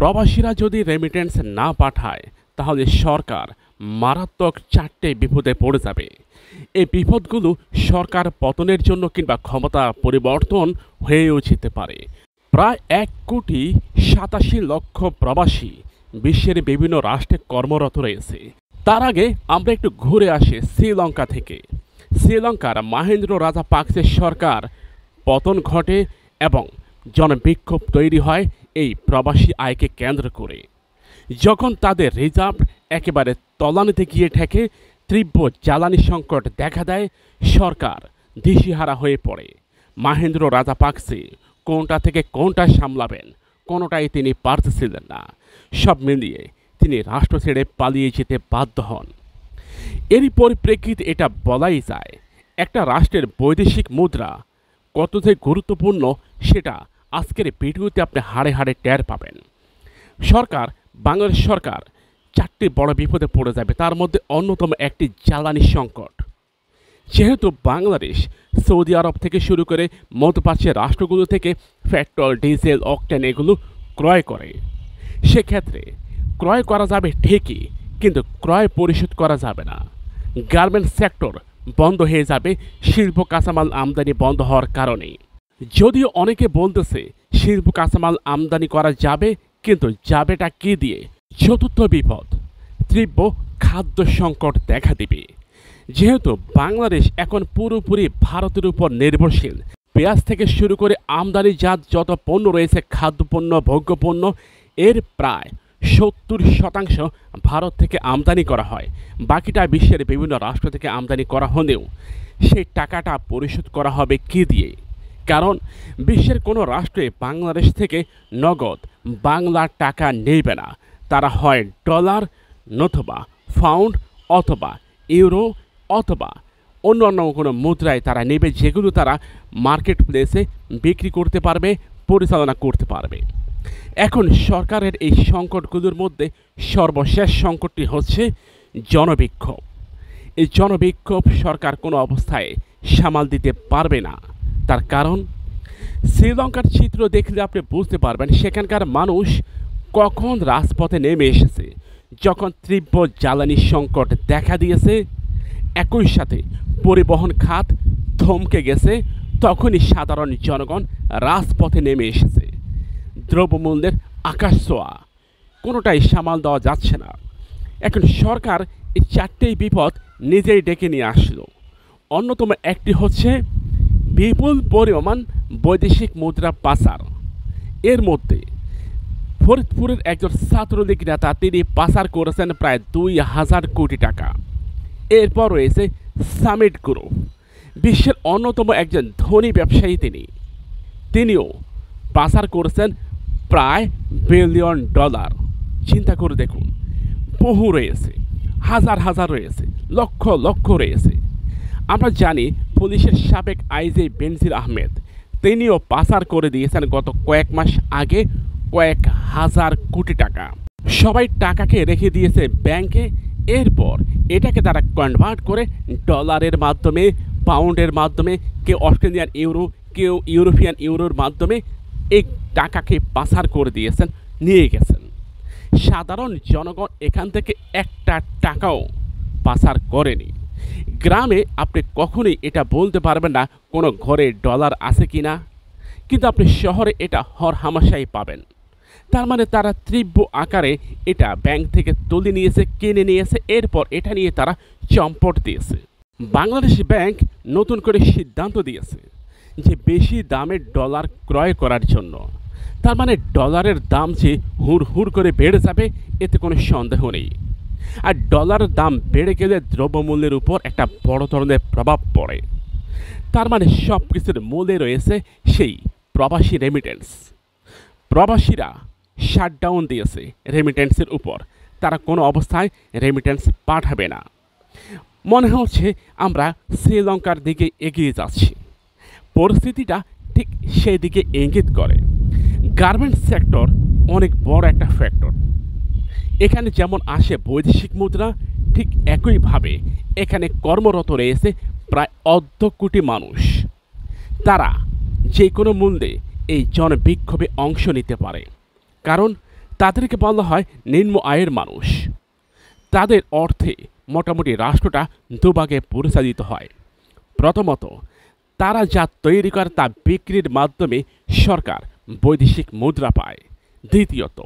প্রবাসীরা যদি রেমিটেন্স না পাঠায় তাহলে সরকার মারাত্মক চারটে বিপদে পড়ে যাবে এই বিপদগুলো সরকার পতনের জন্য কিংবা ক্ষমতা পরিবর্তন হয়েও যেতে পারে প্রায় এক কোটি সাতাশি লক্ষ প্রবাসী বিশ্বের বিভিন্ন রাষ্ট্রে কর্মরত রয়েছে তার আগে আমরা একটু ঘুরে আসি শ্রীলঙ্কা থেকে শ্রীলঙ্কার মাহেন্দ্র রাজা পাকসের সরকার পতন ঘটে এবং জনবিক্ষোভ তৈরি হয় এই প্রবাসী আয়কে কেন্দ্র করে যখন তাদের রিজার্ভ একেবারে তলানিতে গিয়ে ঠেকে তীব্র জ্বালানি সংকট দেখা দেয় সরকার দিশিহারা হয়ে পড়ে মাহেন্দ্র রাজাপাকসে কোনটা থেকে কোনটা সামলাবেন কোনোটাই তিনি পারতেছিলেন না সব মিলিয়ে তিনি রাষ্ট্র ছেড়ে পালিয়ে যেতে বাধ্য হন এরই পরিপ্রেক্ষিতে এটা বলাই যায় একটা রাষ্ট্রের বৈদেশিক মুদ্রা কত যে গুরুত্বপূর্ণ সেটা আজকের ভিডিওতে আপনি হাড়ে হাড়ে টের পাবেন সরকার বাংলাদেশ সরকার চারটি বড় বিপদে পড়ে যাবে তার মধ্যে অন্যতম একটি জ্বালানি সংকট যেহেতু বাংলাদেশ সৌদি আরব থেকে শুরু করে মধ্যপ্রাচ্যের রাষ্ট্রগুলো থেকে পেট্রোল ডিজেল অকটেন এগুলো ক্রয় করে সেক্ষেত্রে ক্রয় করা যাবে ঠিকই কিন্তু ক্রয় পরিশোধ করা যাবে না গার্মেন্টস সেক্টর বন্ধ হয়ে যাবে শিল্প কাঁচামাল আমদানি বন্ধ হওয়ার কারণে যদিও অনেকে বলতেছে শিল্প কাঁচামাল আমদানি করা যাবে কিন্তু যাবেটা কি দিয়ে চতুর্থ বিপদ তীব্র খাদ্য সংকট দেখা দিবে যেহেতু বাংলাদেশ এখন পুরোপুরি ভারতের উপর নির্ভরশীল পেঁয়াজ থেকে শুরু করে আমদানিজাত যত পণ্য রয়েছে খাদ্যপণ্য ভোগ্যপণ্য এর প্রায় সত্তর শতাংশ ভারত থেকে আমদানি করা হয় বাকিটা বিশ্বের বিভিন্ন রাষ্ট্র থেকে আমদানি করা হলেও সেই টাকাটা পরিশোধ করা হবে কী দিয়ে কারণ বিশ্বের কোনো রাষ্ট্রে বাংলাদেশ থেকে নগদ বাংলা টাকা নেবে না তারা হয় ডলার নথবা ফাউন্ড অথবা ইউরো অথবা অন্য অন্য কোনো মুদ্রায় তারা নেবে যেগুলো তারা মার্কেট প্লেসে বিক্রি করতে পারবে পরিচালনা করতে পারবে এখন সরকারের এই সংকটগুলোর মধ্যে সর্বশেষ সংকটটি হচ্ছে জনবিক্ষোভ এই জনবিক্ষোভ সরকার কোনো অবস্থায় সামাল দিতে পারবে না তার কারণ শ্রীলঙ্কার চিত্র দেখলে আপনি বুঝতে পারবেন সেখানকার মানুষ কখন রাজপথে নেমে এসেছে যখন তীব্র জ্বালানি সংকট দেখা দিয়েছে একই সাথে পরিবহন খাত থমকে গেছে তখনই সাধারণ জনগণ রাজপথে নেমে এসেছে দ্রব্যমূল্যের আকাশ ছোঁয়া কোনোটাই সামাল দেওয়া যাচ্ছে না এখন সরকার এই চারটেই বিপদ নিজেই ডেকে নিয়ে আসলো অন্যতম একটি হচ্ছে বিপুল পরিমাণ বৈদেশিক মুদ্রা পাচার এর মধ্যে ফরিদপুরের একজন ছাত্রলীগ নেতা তিনি পাচার করেছেন প্রায় দুই হাজার কোটি টাকা এরপর রয়েছে সামিট গ্রুপ বিশ্বের অন্যতম একজন ধনী ব্যবসায়ী তিনি তিনিও পাচার করেছেন প্রায় বিলিয়ন ডলার চিন্তা করে দেখুন বহু রয়েছে হাজার হাজার রয়েছে লক্ষ লক্ষ রয়েছে আমরা জানি পুলিশের সাবেক আইজে বেনজির আহমেদ তিনিও পাচার করে দিয়েছেন গত কয়েক মাস আগে কয়েক হাজার কোটি টাকা সবাই টাকাকে রেখে দিয়েছে ব্যাংকে এরপর এটাকে তারা কনভার্ট করে ডলারের মাধ্যমে পাউন্ডের মাধ্যমে কেউ অস্ট্রেলিয়ান ইউরো কেউ ইউরোপিয়ান ইউরোর মাধ্যমে এই টাকাকে পাচার করে দিয়েছেন নিয়ে গেছেন সাধারণ জনগণ এখান থেকে একটা টাকাও পাচার করেনি গ্রামে আপনি কখনোই এটা বলতে পারবেন না কোনো ঘরে ডলার আছে কি না কিন্তু আপনি শহরে এটা হর হামাশাই পাবেন তার মানে তারা তীব্র আকারে এটা ব্যাংক থেকে তুলে নিয়েছে কিনে নিয়েছে এরপর এটা নিয়ে তারা চম্পট দিয়েছে বাংলাদেশ ব্যাংক নতুন করে সিদ্ধান্ত দিয়েছে যে বেশি দামে ডলার ক্রয় করার জন্য তার মানে ডলারের দাম যে হুড় হুড় করে বেড়ে যাবে এতে কোনো সন্দেহ নেই আর ডলার দাম বেড়ে গেলে দ্রব্যমূল্যের উপর একটা বড় ধরনের প্রভাব পড়ে তার মানে সব কিছুর মূলে রয়েছে সেই প্রবাসী রেমিটেন্স প্রবাসীরা শাটডাউন দিয়েছে রেমিটেন্সের উপর তারা কোনো অবস্থায় রেমিটেন্স পাঠাবে না মনে হচ্ছে আমরা শ্রীলঙ্কার দিকে এগিয়ে যাচ্ছি পরিস্থিতিটা ঠিক সেই দিকে ইঙ্গিত করে গার্মেন্টস সেক্টর অনেক বড় একটা ফ্যাক্টর এখানে যেমন আসে বৈদেশিক মুদ্রা ঠিক একইভাবে এখানে কর্মরত রয়েছে প্রায় অর্ধ কোটি মানুষ তারা যে কোনো মূল্যে এই জনবিক্ষোভে অংশ নিতে পারে কারণ তাদেরকে বলা হয় নিম্ন আয়ের মানুষ তাদের অর্থে মোটামুটি রাষ্ট্রটা দুভাগে পরিচালিত হয় প্রথমত তারা যা তৈরি করে তা বিক্রির মাধ্যমে সরকার বৈদেশিক মুদ্রা পায় দ্বিতীয়ত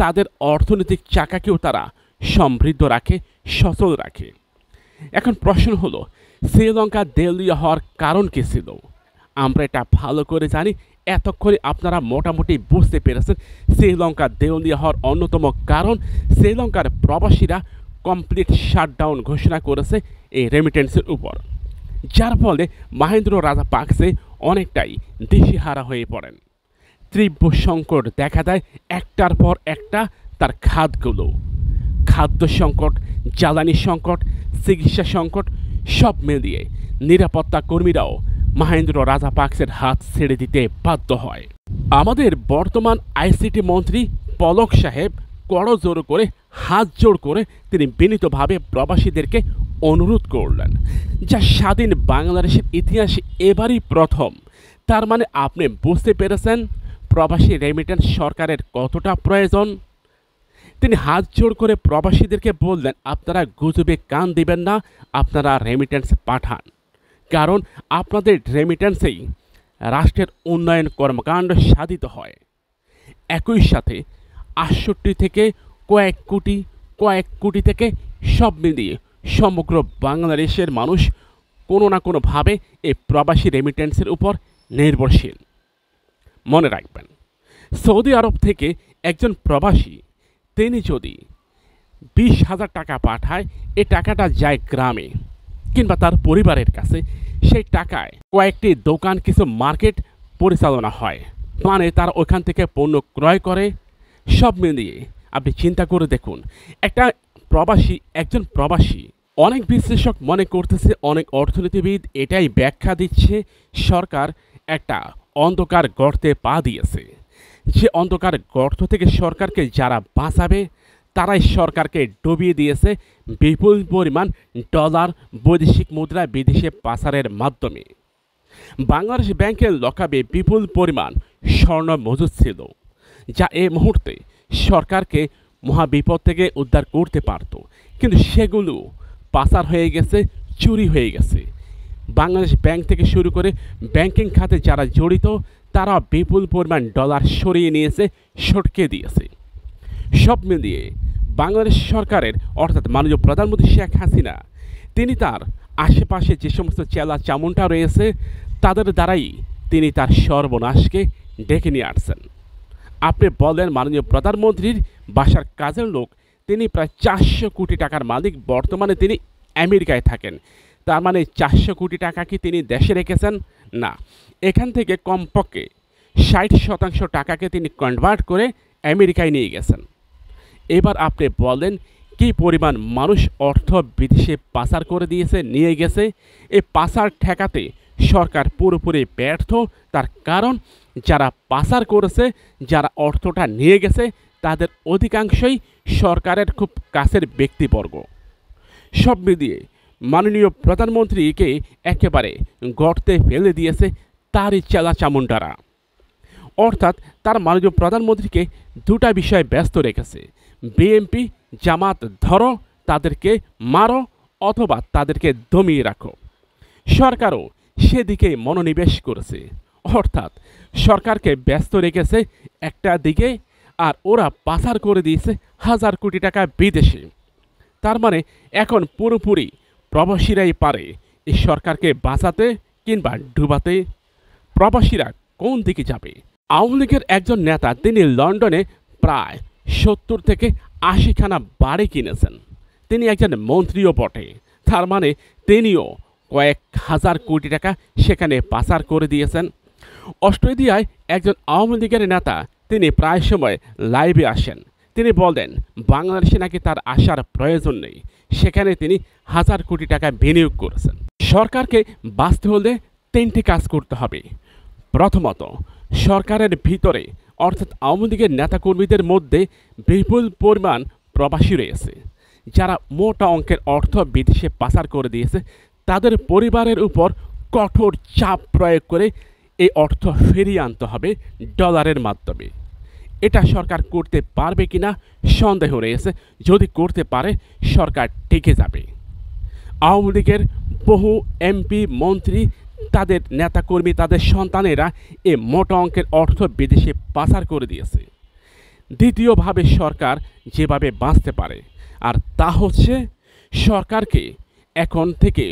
তাদের অর্থনৈতিক চাকাকেও তারা সমৃদ্ধ রাখে সচল রাখে এখন প্রশ্ন হলো শ্রীলঙ্কা দেউলিয়া হওয়ার কারণ কী ছিল আমরা এটা ভালো করে জানি এতক্ষণে আপনারা মোটামুটি বুঝতে পেরেছেন শ্রীলঙ্কা দেউলিয়া হওয়ার অন্যতম কারণ শ্রীলঙ্কার প্রবাসীরা কমপ্লিট শাটডাউন ঘোষণা করেছে এই রেমিটেন্সের উপর যার ফলে মাহেন্দ্র রাজা পাকসে অনেকটাই দিশেহারা হয়ে পড়েন তীব্র সংকট দেখা দেয় একটার পর একটা তার খাদগুলো খাদ্য সংকট জ্বালানি সংকট চিকিৎসা সংকট সব মিলিয়ে নিরাপত্তা কর্মীরাও মাহেন্দ্র পাকসের হাত ছেড়ে দিতে বাধ্য হয় আমাদের বর্তমান আইসিটি মন্ত্রী পলক সাহেব করজোর করে হাত জোর করে তিনি বিনীতভাবে প্রবাসীদেরকে অনুরোধ করলেন যা স্বাধীন বাংলাদেশের ইতিহাসে এবারই প্রথম তার মানে আপনি বুঝতে পেরেছেন প্রবাসী রেমিটেন্স সরকারের কতটা প্রয়োজন তিনি হাত জোড় করে প্রবাসীদেরকে বললেন আপনারা গুজবে কান দিবেন না আপনারা রেমিটেন্স পাঠান কারণ আপনাদের রেমিটেন্সেই রাষ্ট্রের উন্নয়ন কর্মকাণ্ড সাধিত হয় একই সাথে আটষট্টি থেকে কয়েক কোটি কয়েক কোটি থেকে সব মিলিয়ে সমগ্র বাংলাদেশের মানুষ কোনো না কোনোভাবে এই প্রবাসী রেমিটেন্সের উপর নির্ভরশীল মনে রাখবেন সৌদি আরব থেকে একজন প্রবাসী তিনি যদি বিশ হাজার টাকা পাঠায় এ টাকাটা যায় গ্রামে কিংবা তার পরিবারের কাছে সেই টাকায় কয়েকটি দোকান কিছু মার্কেট পরিচালনা হয় মানে তার ওখান থেকে পণ্য ক্রয় করে সব মিলিয়ে আপনি চিন্তা করে দেখুন একটা প্রবাসী একজন প্রবাসী অনেক বিশ্লেষক মনে করতেছে অনেক অর্থনীতিবিদ এটাই ব্যাখ্যা দিচ্ছে সরকার একটা অন্ধকার গর্তে পা দিয়েছে যে অন্ধকার গর্ত থেকে সরকারকে যারা বাঁচাবে তারাই সরকারকে ডুবিয়ে দিয়েছে বিপুল পরিমাণ ডলার বৈদেশিক মুদ্রা বিদেশে পাচারের মাধ্যমে বাংলাদেশ ব্যাংকের লকাবে বিপুল পরিমাণ স্বর্ণ মজুদ ছিল যা এ মুহূর্তে সরকারকে মহাবিপদ থেকে উদ্ধার করতে পারত কিন্তু সেগুলো পাচার হয়ে গেছে চুরি হয়ে গেছে বাংলাদেশ ব্যাংক থেকে শুরু করে ব্যাংকিং খাতে যারা জড়িত তারা বিপুল পরিমাণ ডলার সরিয়ে নিয়েছে সটকে দিয়েছে সব মিলিয়ে বাংলাদেশ সরকারের অর্থাৎ মাননীয় প্রধানমন্ত্রী শেখ হাসিনা তিনি তার আশেপাশে যে সমস্ত চেলা চামুনটা রয়েছে তাদের দ্বারাই তিনি তার সর্বনাশকে ডেকে নিয়ে আসছেন আপনি বলেন মাননীয় প্রধানমন্ত্রীর বাসার কাজের লোক তিনি প্রায় চারশো কোটি টাকার মালিক বর্তমানে তিনি আমেরিকায় থাকেন তার মানে চারশো কোটি টাকা কি তিনি দেশে রেখেছেন না এখান থেকে কমপক্ষে ষাট শতাংশ টাকাকে তিনি কনভার্ট করে আমেরিকায় নিয়ে গেছেন এবার আপনি বলেন কি পরিমাণ মানুষ অর্থ বিদেশে পাচার করে দিয়েছে নিয়ে গেছে এ পাচার ঠেকাতে সরকার পুরোপুরি ব্যর্থ তার কারণ যারা পাচার করেছে যারা অর্থটা নিয়ে গেছে তাদের অধিকাংশই সরকারের খুব কাছের ব্যক্তিবর্গ সব মিলিয়ে মাননীয় প্রধানমন্ত্রীকে একেবারে গর্তে ফেলে দিয়েছে তারই চেলা চামুন্ডারা অর্থাৎ তার মাননীয় প্রধানমন্ত্রীকে দুটা বিষয়ে ব্যস্ত রেখেছে বিএমপি জামাত ধরো তাদেরকে মারো অথবা তাদেরকে দমিয়ে রাখো সরকারও সেদিকে মনোনিবেশ করেছে অর্থাৎ সরকারকে ব্যস্ত রেখেছে একটা দিকে আর ওরা পাচার করে দিয়েছে হাজার কোটি টাকা বিদেশে তার মানে এখন পুরোপুরি প্রবাসীরাই পারে এই সরকারকে বাঁচাতে কিংবা ডুবাতে প্রবাসীরা কোন দিকে যাবে আওয়ামী লীগের একজন নেতা তিনি লন্ডনে প্রায় সত্তর থেকে আশিখানা বাড়ি কিনেছেন তিনি একজন মন্ত্রীও বটে তার মানে তিনিও কয়েক হাজার কোটি টাকা সেখানে পাচার করে দিয়েছেন অস্ট্রেলিয়ায় একজন আওয়ামী লীগের নেতা তিনি প্রায় সময় লাইভে আসেন তিনি বলেন বাংলাদেশে নাকি তার আসার প্রয়োজন নেই সেখানে তিনি হাজার কোটি টাকা বিনিয়োগ করেছেন সরকারকে বাঁচতে হলে তিনটি কাজ করতে হবে প্রথমত সরকারের ভিতরে অর্থাৎ আওয়ামী লীগের নেতাকর্মীদের মধ্যে বিপুল পরিমাণ প্রবাসী রয়েছে যারা মোটা অঙ্কের অর্থ বিদেশে পাচার করে দিয়েছে তাদের পরিবারের উপর কঠোর চাপ প্রয়োগ করে এই অর্থ ফিরিয়ে আনতে হবে ডলারের মাধ্যমে এটা সরকার করতে পারবে কি না সন্দেহ রয়েছে যদি করতে পারে সরকার টিকে যাবে আওয়ামী লীগের বহু এমপি মন্ত্রী তাদের নেতাকর্মী তাদের সন্তানেরা এ মোটা অঙ্কের অর্থ বিদেশে পাচার করে দিয়েছে দ্বিতীয়ভাবে সরকার যেভাবে বাঁচতে পারে আর তা হচ্ছে সরকারকে এখন থেকে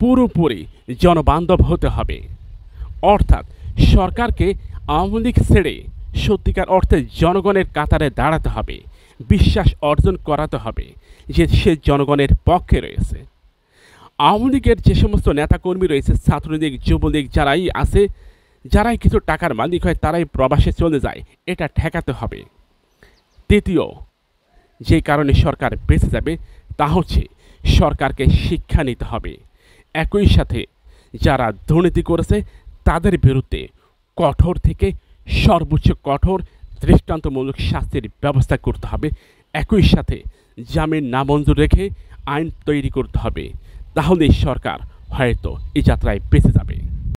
পুরোপুরি জনবান্ধব হতে হবে অর্থাৎ সরকারকে আওয়ামী লীগ ছেড়ে সত্যিকার অর্থে জনগণের কাতারে দাঁড়াতে হবে বিশ্বাস অর্জন করাতে হবে যে সে জনগণের পক্ষে রয়েছে আওয়ামী লীগের যে সমস্ত নেতাকর্মী রয়েছে ছাত্রলীগ যুবলীগ যারাই আছে যারাই কিছু টাকার মালিক হয় তারাই প্রবাসে চলে যায় এটা ঠেকাতে হবে তৃতীয় যে কারণে সরকার বেঁচে যাবে তা হচ্ছে সরকারকে শিক্ষা নিতে হবে একই সাথে যারা দুর্নীতি করেছে তাদের বিরুদ্ধে কঠোর থেকে সর্বোচ্চ কঠোর দৃষ্টান্তমূলক শাস্তির ব্যবস্থা করতে হবে একই সাথে জামিন নামঞ্জুর রেখে আইন তৈরি করতে হবে তাহলে সরকার হয়তো এই যাত্রায় বেঁচে যাবে